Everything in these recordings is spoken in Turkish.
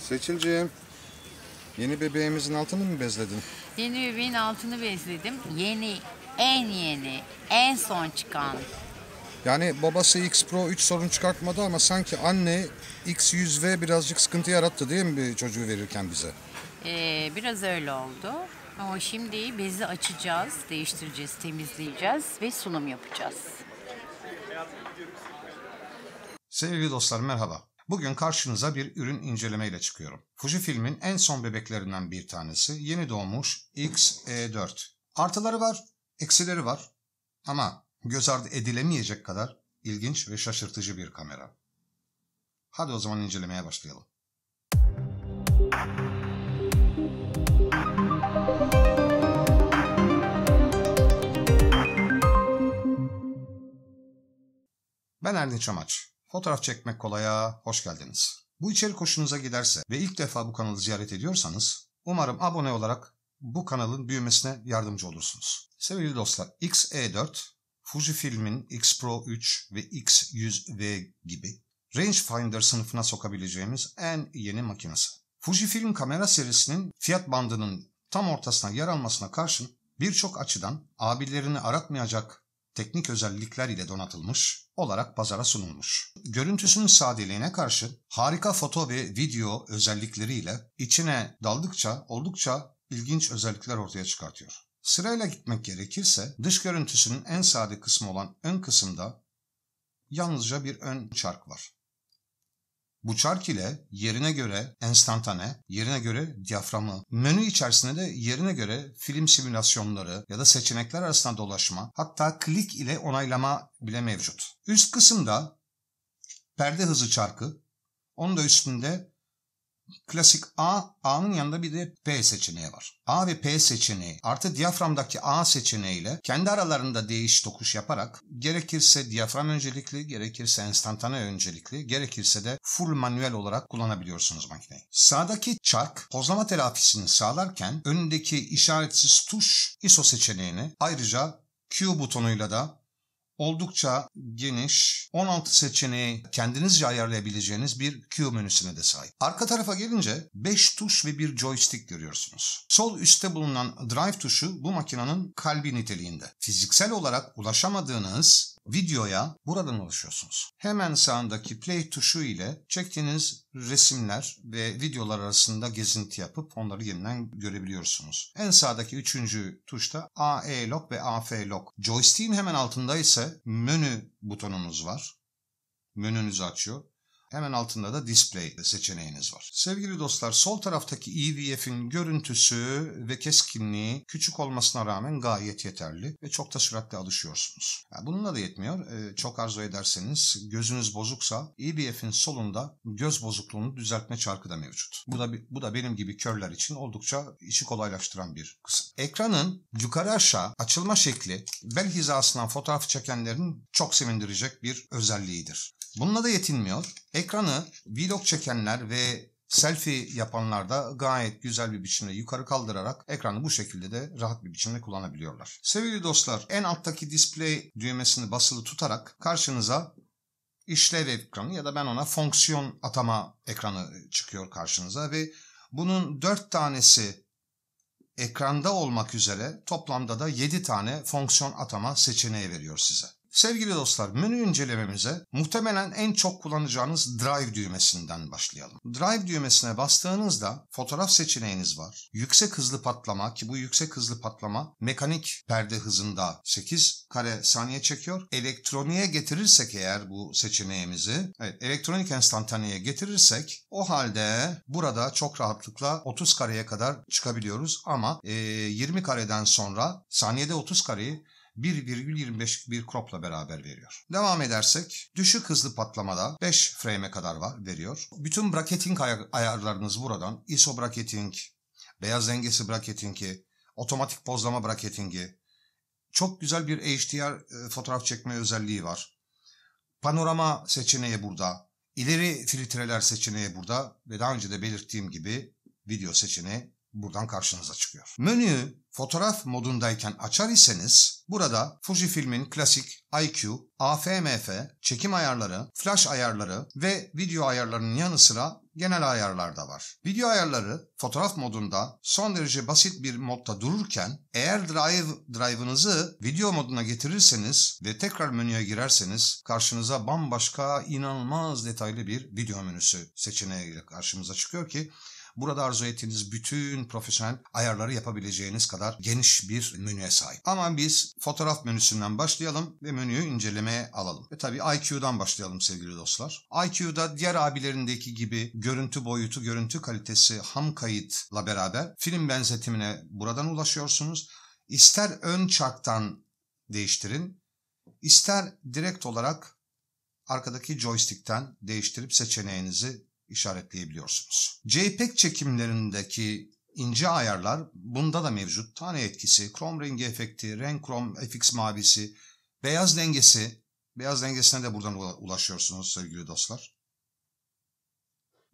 Seçilciğim, yeni bebeğimizin altını mı bezledin? Yeni bebeğin altını bezledim. Yeni, en yeni, en son çıkan. Yani babası X Pro 3 sorun çıkartmadı ama sanki anne X100V birazcık sıkıntı yarattı değil mi bir çocuğu verirken bize? Ee, biraz öyle oldu. Ama şimdi bezi açacağız, değiştireceğiz, temizleyeceğiz ve sunum yapacağız. Sevgili dostlar merhaba. Bugün karşınıza bir ürün incelemeyle çıkıyorum. Fujifilm'in en son bebeklerinden bir tanesi yeni doğmuş XE4. Artıları var, eksileri var ama göz ardı edilemeyecek kadar ilginç ve şaşırtıcı bir kamera. Hadi o zaman incelemeye başlayalım. Ben Erdinç Amaç. Fotoğraf çekmek kolaya hoş geldiniz. Bu içerik hoşunuza giderse ve ilk defa bu kanalı ziyaret ediyorsanız umarım abone olarak bu kanalın büyümesine yardımcı olursunuz. Sevgili dostlar X-E4, Fujifilm'in X-Pro 3 ve X100V gibi rangefinder sınıfına sokabileceğimiz en yeni makinesi. Fujifilm kamera serisinin fiyat bandının tam ortasına yer almasına karşın birçok açıdan abilerini aratmayacak teknik özellikler ile donatılmış olarak pazara sunulmuş. Görüntüsünün sadeliğine karşın harika foto ve video özellikleriyle içine daldıkça oldukça ilginç özellikler ortaya çıkartıyor. Sırayla gitmek gerekirse dış görüntüsünün en sade kısmı olan ön kısımda yalnızca bir ön çark var. Bu çark ile yerine göre enstantane, yerine göre diyaframı, menü içerisinde de yerine göre film simülasyonları ya da seçenekler arasında dolaşma, hatta klik ile onaylama bile mevcut. Üst kısımda perde hızı çarkı, onun da üstünde Klasik A, A'nın yanında bir de P seçeneği var. A ve P seçeneği artı diyaframdaki A seçeneğiyle kendi aralarında değiş tokuş yaparak gerekirse diyafram öncelikli, gerekirse enstantane öncelikli, gerekirse de full manuel olarak kullanabiliyorsunuz makineyi. Sağdaki çark pozlama telafisini sağlarken önündeki işaretsiz tuş ISO seçeneğini ayrıca Q butonuyla da oldukça geniş, 16 seçeneği kendinizce ayarlayabileceğiniz bir Q menüsüne de sahip. Arka tarafa gelince 5 tuş ve bir joystick görüyorsunuz. Sol üstte bulunan drive tuşu bu makinenin kalbi niteliğinde. Fiziksel olarak ulaşamadığınız videoya buradan ulaşıyorsunuz. Hemen sağındaki play tuşu ile çektiğiniz resimler ve videolar arasında gezinti yapıp onları yeniden görebiliyorsunuz. En sağdaki üçüncü tuşta AE lock ve AF lock. Joystick'in hemen altında ise menü butonunuz var. Menünüzü açıyor. Hemen altında da display seçeneğiniz var. Sevgili dostlar sol taraftaki EVF'in görüntüsü ve keskinliği küçük olmasına rağmen gayet yeterli ve çok da süratle alışıyorsunuz. Yani bununla da yetmiyor. E, çok arzu ederseniz gözünüz bozuksa EVF'in solunda göz bozukluğunu düzeltme çarkı da mevcut. Bu da, bu da benim gibi körler için oldukça işi kolaylaştıran bir kısım. Ekranın yukarı aşağı açılma şekli bel hizasından fotoğraf çekenlerin çok sevindirecek bir özelliğidir. Bununla da yetinmiyor. Ekranı vlog çekenler ve selfie yapanlar da gayet güzel bir biçimde yukarı kaldırarak ekranı bu şekilde de rahat bir biçimde kullanabiliyorlar. Sevgili dostlar en alttaki display düğmesini basılı tutarak karşınıza işlev ekranı ya da ben ona fonksiyon atama ekranı çıkıyor karşınıza ve bunun 4 tanesi ekranda olmak üzere toplamda da 7 tane fonksiyon atama seçeneği veriyor size. Sevgili dostlar menü incelememize muhtemelen en çok kullanacağınız Drive düğmesinden başlayalım. Drive düğmesine bastığınızda fotoğraf seçeneğiniz var. Yüksek hızlı patlama ki bu yüksek hızlı patlama mekanik perde hızında 8 kare saniye çekiyor. Elektroniğe getirirsek eğer bu seçeneğimizi evet, elektronik enstantaneye getirirsek o halde burada çok rahatlıkla 30 kareye kadar çıkabiliyoruz ama e, 20 kareden sonra saniyede 30 kareyi 1.25 bir cropla beraber veriyor. Devam edersek düşük hızlı patlamada 5 frame'e kadar var veriyor. Bütün bracketing ay ayarlarınız buradan. ISO bracketing, beyaz dengesi bracketingi, otomatik pozlama bracketingi. Çok güzel bir HDR e, fotoğraf çekme özelliği var. Panorama seçeneği burada. İleri filtreler seçeneği burada ve daha önce de belirttiğim gibi video seçeneği buradan karşınıza çıkıyor. Menüyü fotoğraf modundayken açar iseniz burada Fujifilm'in klasik IQ, AFMF, çekim ayarları, flash ayarları ve video ayarlarının yanı sıra genel ayarlar da var. Video ayarları fotoğraf modunda son derece basit bir modda dururken eğer drive drive'ınızı video moduna getirirseniz ve tekrar menüye girerseniz karşınıza bambaşka inanılmaz detaylı bir video menüsü seçeneğiyle karşımıza çıkıyor ki Burada arzu ettiğiniz bütün profesyonel ayarları yapabileceğiniz kadar geniş bir menüye sahip. Ama biz fotoğraf menüsünden başlayalım ve menüyü incelemeye alalım. Ve tabii IQ'dan başlayalım sevgili dostlar. IQ'da diğer abilerindeki gibi görüntü boyutu, görüntü kalitesi, ham kayıtla beraber film benzetimine buradan ulaşıyorsunuz. İster ön çaktan değiştirin, ister direkt olarak arkadaki joystick'ten değiştirip seçeneğinizi işaretleyebiliyorsunuz. JPEG çekimlerindeki ince ayarlar bunda da mevcut. Tane etkisi, krom rengi efekti, renk krom FX mavisi, beyaz dengesi. Beyaz dengesine de buradan ulaşıyorsunuz sevgili dostlar.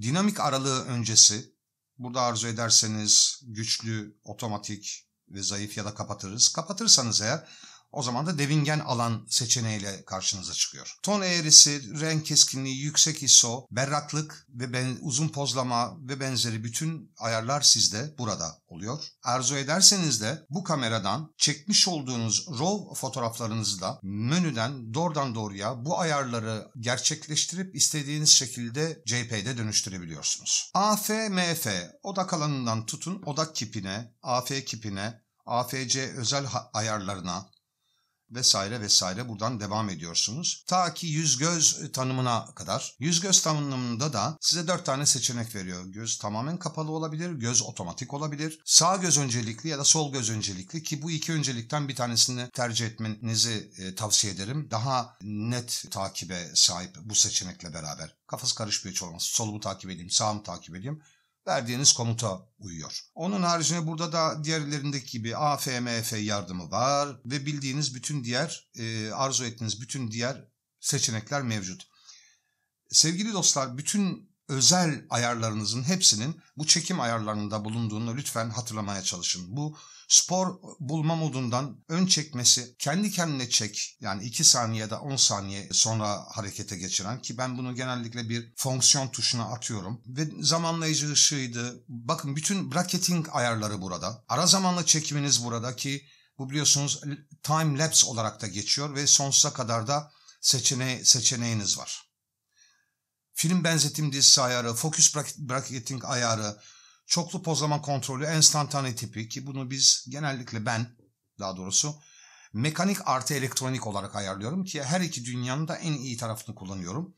Dinamik aralığı öncesi. Burada arzu ederseniz güçlü, otomatik ve zayıf ya da kapatırız. Kapatırsanız eğer o zaman da devingen alan seçeneğiyle karşınıza çıkıyor. Ton eğrisi, renk keskinliği, yüksek ISO, berraklık ve ben, uzun pozlama ve benzeri bütün ayarlar sizde burada oluyor. Arzu ederseniz de bu kameradan çekmiş olduğunuz RAW fotoğraflarınızı da menüden doğrudan doğruya bu ayarları gerçekleştirip istediğiniz şekilde JPEG'de dönüştürebiliyorsunuz. AF MF odak alanından tutun odak kipine, AF kipine, AFC özel ayarlarına, vesaire vesaire buradan devam ediyorsunuz. Ta ki yüz göz tanımına kadar. Yüz göz tanımında da size dört tane seçenek veriyor. Göz tamamen kapalı olabilir, göz otomatik olabilir. Sağ göz öncelikli ya da sol göz öncelikli ki bu iki öncelikten bir tanesini tercih etmenizi e, tavsiye ederim. Daha net takibe sahip bu seçenekle beraber. Kafası karışmıyor hiç olmaz. Solumu takip edeyim, sağımı takip edeyim verdiğiniz komuta uyuyor. Onun haricinde burada da diğerlerindeki gibi AFMF yardımı var ve bildiğiniz bütün diğer, e, arzu ettiğiniz bütün diğer seçenekler mevcut. Sevgili dostlar bütün özel ayarlarınızın hepsinin bu çekim ayarlarında bulunduğunu lütfen hatırlamaya çalışın. Bu spor bulma modundan ön çekmesi kendi kendine çek yani 2 saniyede 10 saniye sonra harekete geçiren ki ben bunu genellikle bir fonksiyon tuşuna atıyorum ve zamanlayıcı ışığıydı. Bakın bütün bracketing ayarları burada. Ara zamanlı çekiminiz burada ki bu biliyorsunuz time lapse olarak da geçiyor ve sonsuza kadar da seçene seçeneğiniz var film benzetim dizisi ayarı, focus bracketing ayarı, çoklu pozlama kontrolü, enstantane tipi ki bunu biz genellikle ben daha doğrusu mekanik artı elektronik olarak ayarlıyorum ki her iki dünyanın da en iyi tarafını kullanıyorum.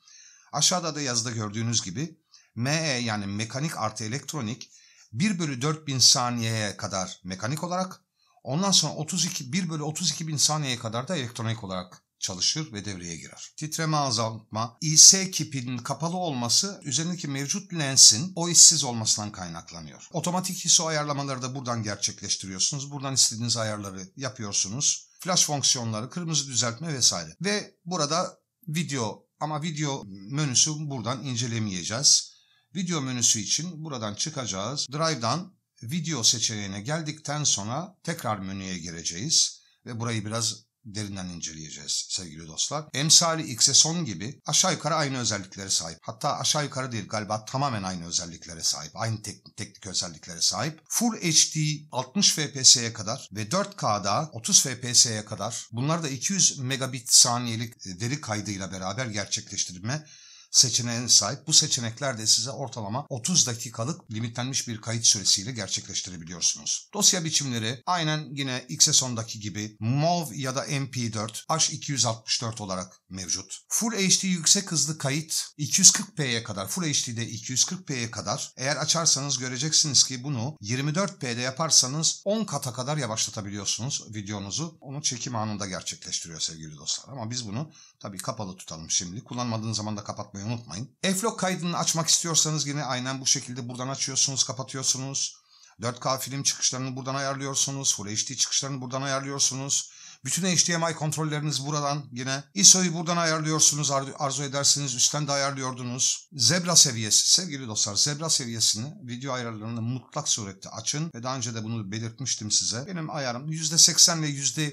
Aşağıda da yazıda gördüğünüz gibi ME yani mekanik artı elektronik 1 bölü 4000 saniyeye kadar mekanik olarak ondan sonra 32 1 bölü 32 bin saniyeye kadar da elektronik olarak çalışır ve devreye girer. Titreme azaltma, IS kipinin kapalı olması üzerindeki mevcut lensin o işsiz olmasından kaynaklanıyor. Otomatik ISO ayarlamaları da buradan gerçekleştiriyorsunuz. Buradan istediğiniz ayarları yapıyorsunuz. Flash fonksiyonları, kırmızı düzeltme vesaire. Ve burada video ama video menüsü buradan incelemeyeceğiz. Video menüsü için buradan çıkacağız. Drive'dan video seçeneğine geldikten sonra tekrar menüye gireceğiz ve burayı biraz derinden inceleyeceğiz sevgili dostlar. Emsali X'e son gibi aşağı yukarı aynı özelliklere sahip. Hatta aşağı yukarı değil galiba tamamen aynı özelliklere sahip. Aynı teknik, teknik özelliklere sahip. Full HD 60 FPS'ye kadar ve 4K'da 30 FPS'ye kadar bunlar da 200 megabit saniyelik deri e, kaydıyla beraber gerçekleştirme seçeneğine sahip. Bu seçenekler de size ortalama 30 dakikalık limitlenmiş bir kayıt süresiyle gerçekleştirebiliyorsunuz. Dosya biçimleri aynen yine XSON'daki gibi MOV ya da MP4 H264 olarak mevcut. Full HD yüksek hızlı kayıt 240p'ye kadar, Full HD'de 240p'ye kadar eğer açarsanız göreceksiniz ki bunu 24p'de yaparsanız 10 kata kadar yavaşlatabiliyorsunuz videonuzu. Onu çekim anında gerçekleştiriyor sevgili dostlar. Ama biz bunu tabii kapalı tutalım şimdi. Kullanmadığınız zaman da kapatmayı etmeyi unutmayın. Eflog kaydını açmak istiyorsanız yine aynen bu şekilde buradan açıyorsunuz, kapatıyorsunuz. 4K film çıkışlarını buradan ayarlıyorsunuz. Full HD çıkışlarını buradan ayarlıyorsunuz. Bütün HDMI kontrolleriniz buradan yine. ISO'yu buradan ayarlıyorsunuz ar arzu edersiniz. Üstten de ayarlıyordunuz. Zebra seviyesi sevgili dostlar zebra seviyesini video ayarlarını mutlak surette açın. Ve daha önce de bunu belirtmiştim size. Benim ayarım %80 ile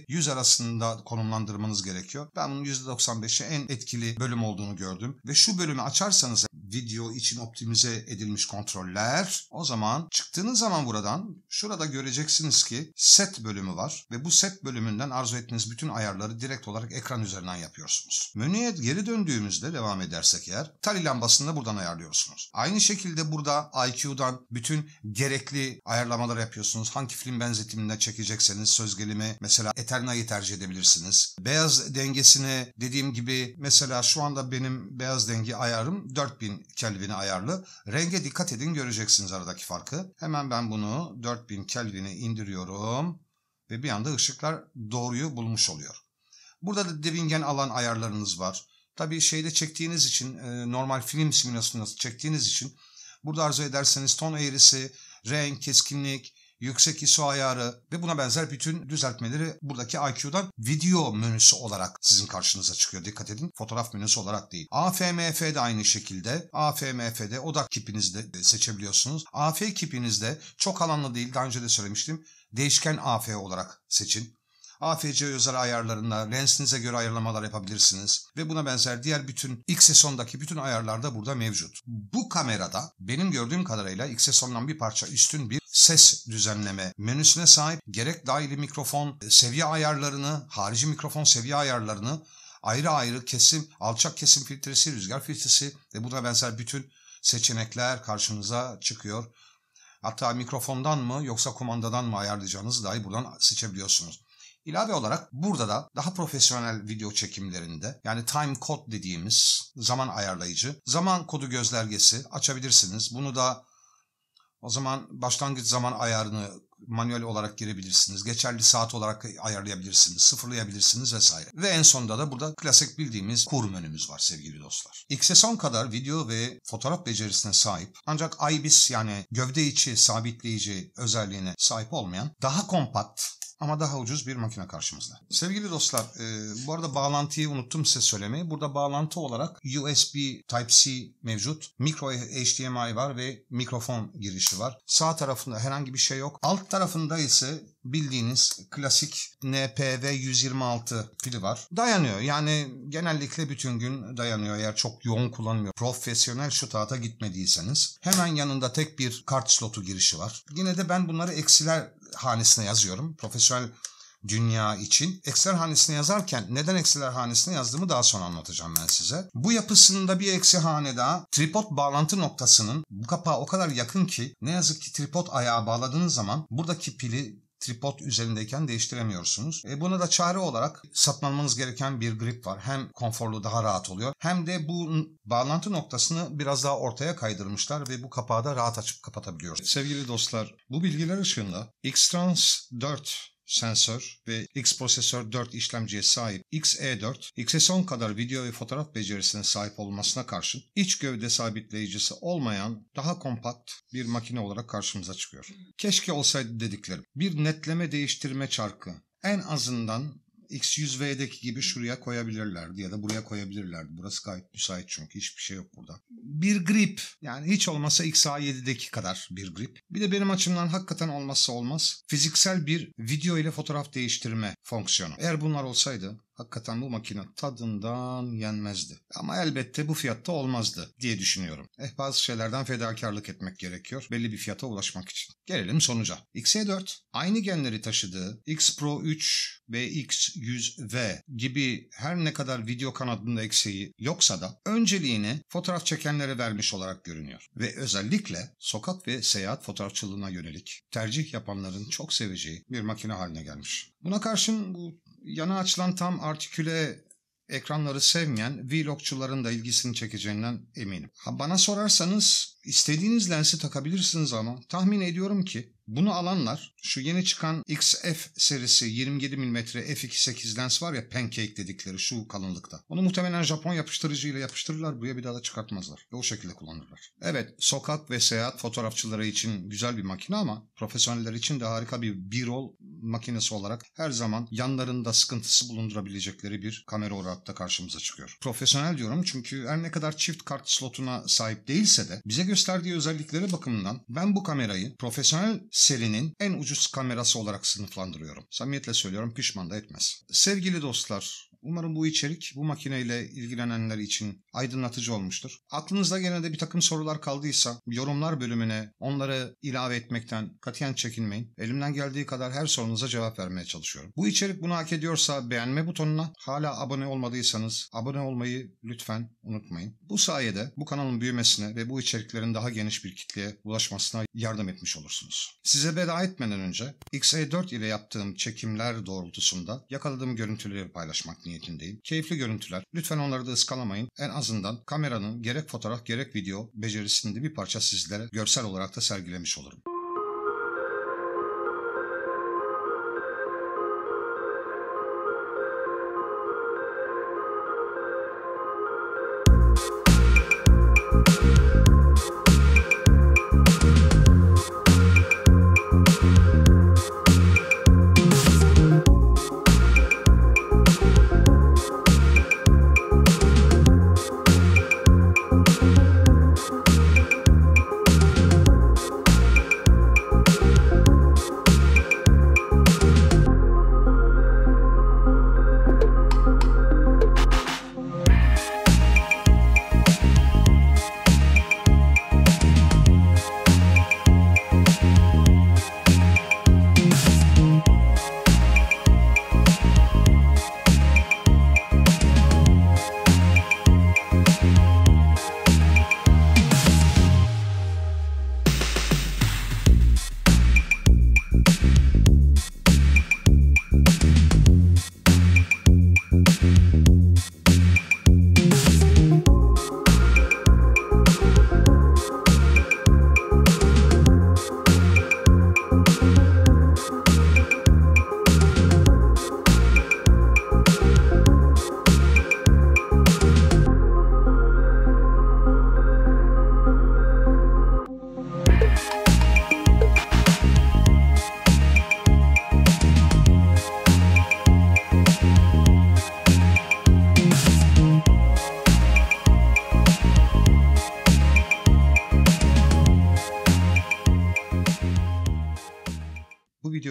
%100 arasında konumlandırmanız gerekiyor. Ben bunun %95'e en etkili bölüm olduğunu gördüm. Ve şu bölümü açarsanız video için optimize edilmiş kontroller. O zaman çıktığınız zaman buradan şurada göreceksiniz ki set bölümü var ve bu set bölümünden arzu ettiğiniz bütün ayarları direkt olarak ekran üzerinden yapıyorsunuz. Menüye geri döndüğümüzde devam edersek eğer tali lambasını da buradan ayarlıyorsunuz. Aynı şekilde burada IQ'dan bütün gerekli ayarlamalar yapıyorsunuz. Hangi film benzetiminde çekecekseniz söz gelimi mesela Eterna'yı tercih edebilirsiniz. Beyaz dengesini dediğim gibi mesela şu anda benim beyaz dengi ayarım 4000 4000 Kelvin'e ayarlı. Renge dikkat edin göreceksiniz aradaki farkı. Hemen ben bunu 4000 Kelvin'e indiriyorum ve bir anda ışıklar doğruyu bulmuş oluyor. Burada da devingen alan ayarlarınız var. Tabii şeyde çektiğiniz için e, normal film simülasyonunda çektiğiniz için burada arzu ederseniz ton eğrisi, renk, keskinlik, yüksek ISO ayarı ve buna benzer bütün düzeltmeleri buradaki IQ'dan video menüsü olarak sizin karşınıza çıkıyor. Dikkat edin fotoğraf menüsü olarak değil. AFMF de aynı şekilde. AFMF'de odak kipinizde seçebiliyorsunuz. AF kipinizde çok alanlı değil daha önce de söylemiştim. Değişken AF olarak seçin. AFC özel ayarlarına, lensinize göre ayarlamalar yapabilirsiniz ve buna benzer diğer bütün XS10'daki bütün ayarlar da burada mevcut. Bu kamerada benim gördüğüm kadarıyla XS10'dan bir parça üstün bir ses düzenleme menüsüne sahip. Gerek dahili mikrofon e, seviye ayarlarını, harici mikrofon seviye ayarlarını ayrı ayrı kesim, alçak kesim filtresi, rüzgar filtresi ve buna benzer bütün seçenekler karşınıza çıkıyor. Hatta mikrofondan mı yoksa kumandadan mı ayarlayacağınızı dahi buradan seçebiliyorsunuz. İlave olarak burada da daha profesyonel video çekimlerinde yani time code dediğimiz zaman ayarlayıcı, zaman kodu gözlergesi açabilirsiniz. Bunu da o zaman başlangıç zaman ayarını manuel olarak girebilirsiniz. Geçerli saat olarak ayarlayabilirsiniz, sıfırlayabilirsiniz vesaire. Ve en sonunda da burada klasik bildiğimiz kur menümüz var sevgili dostlar. XS10 kadar video ve fotoğraf becerisine sahip ancak IBIS yani gövde içi sabitleyici özelliğine sahip olmayan daha kompakt ama daha ucuz bir makine karşımızda. Sevgili dostlar e, bu arada bağlantıyı unuttum size söylemeyi. Burada bağlantı olarak USB Type-C mevcut. Mikro HDMI var ve mikrofon girişi var. Sağ tarafında herhangi bir şey yok. Alt tarafında ise bildiğiniz klasik NPV 126 pili var. Dayanıyor yani genellikle bütün gün dayanıyor eğer çok yoğun kullanmıyor. Profesyonel şutata gitmediyseniz. Hemen yanında tek bir kart slotu girişi var. Yine de ben bunları eksiler hanesine yazıyorum. Profesyonel dünya için. Eksiler hanesine yazarken neden eksiler hanesine yazdığımı daha sonra anlatacağım ben size. Bu yapısında bir eksi hane daha tripod bağlantı noktasının bu kapağı o kadar yakın ki ne yazık ki tripod ayağa bağladığınız zaman buradaki pili tripod üzerindeyken değiştiremiyorsunuz. E, buna da çare olarak satın almanız gereken bir grip var. Hem konforlu daha rahat oluyor hem de bu bağlantı noktasını biraz daha ortaya kaydırmışlar ve bu kapağı da rahat açıp kapatabiliyoruz. Sevgili dostlar bu bilgiler ışığında X-Trans 4 sensör ve X prosesör 4 işlemciye sahip XE4, X'e son kadar video ve fotoğraf becerisine sahip olmasına karşın iç gövde sabitleyicisi olmayan daha kompakt bir makine olarak karşımıza çıkıyor. Keşke olsaydı dediklerim. Bir netleme değiştirme çarkı en azından X100V'deki gibi şuraya koyabilirlerdi ya da buraya koyabilirlerdi. Burası gayet müsait çünkü hiçbir şey yok burada. Bir grip yani hiç olmasa XA7'deki kadar bir grip. Bir de benim açımdan hakikaten olmazsa olmaz fiziksel bir video ile fotoğraf değiştirme fonksiyonu. Eğer bunlar olsaydı hakikaten bu makine tadından yenmezdi. Ama elbette bu fiyatta olmazdı diye düşünüyorum. Eh bazı şeylerden fedakarlık etmek gerekiyor belli bir fiyata ulaşmak için. Gelelim sonuca. XE4 aynı genleri taşıdığı X Pro 3 ve X100V gibi her ne kadar video kanadında eksiği yoksa da önceliğini fotoğraf çekenlere vermiş olarak görünüyor. Ve özellikle sokak ve seyahat fotoğrafçılığına yönelik tercih yapanların çok seveceği bir makine haline gelmiş. Buna karşın bu yana açılan tam artiküle ekranları sevmeyen vlogçuların da ilgisini çekeceğinden eminim. Ha, bana sorarsanız istediğiniz lensi takabilirsiniz ama tahmin ediyorum ki bunu alanlar şu yeni çıkan XF serisi 27 mm f2.8 lens var ya pancake dedikleri şu kalınlıkta. Onu muhtemelen Japon yapıştırıcıyla yapıştırırlar buraya bir daha da çıkartmazlar. Ve o şekilde kullanırlar. Evet sokak ve seyahat fotoğrafçıları için güzel bir makine ama profesyoneller için de harika bir b-roll makinesi olarak her zaman yanlarında sıkıntısı bulundurabilecekleri bir kamera olarak da karşımıza çıkıyor. Profesyonel diyorum çünkü her ne kadar çift kart slotuna sahip değilse de bize gösterdiği özellikleri bakımından ben bu kamerayı profesyonel serinin en ucuz kamerası olarak sınıflandırıyorum. Samimiyetle söylüyorum pişman da etmez. Sevgili dostlar, Umarım bu içerik bu makineyle ilgilenenler için aydınlatıcı olmuştur. Aklınızda gene de bir takım sorular kaldıysa yorumlar bölümüne onları ilave etmekten katiyen çekinmeyin. Elimden geldiği kadar her sorunuza cevap vermeye çalışıyorum. Bu içerik bunu hak ediyorsa beğenme butonuna, hala abone olmadıysanız abone olmayı lütfen unutmayın. Bu sayede bu kanalın büyümesine ve bu içeriklerin daha geniş bir kitleye ulaşmasına yardım etmiş olursunuz. Size veda etmeden önce XA4 ile yaptığım çekimler doğrultusunda yakaladığım görüntüleri paylaşmak niyetindeyim niyetindeyim. Keyifli görüntüler. Lütfen onları da ıskalamayın. En azından kameranın gerek fotoğraf gerek video becerisinde bir parça sizlere görsel olarak da sergilemiş olurum.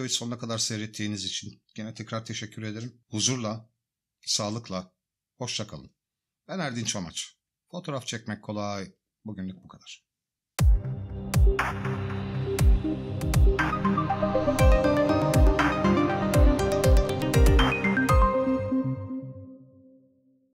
videoyu sonuna kadar seyrettiğiniz için gene tekrar teşekkür ederim. Huzurla, sağlıkla, hoşça kalın. Ben Erdin Çamaç. Fotoğraf çekmek kolay. Bugünlük bu kadar. Müzik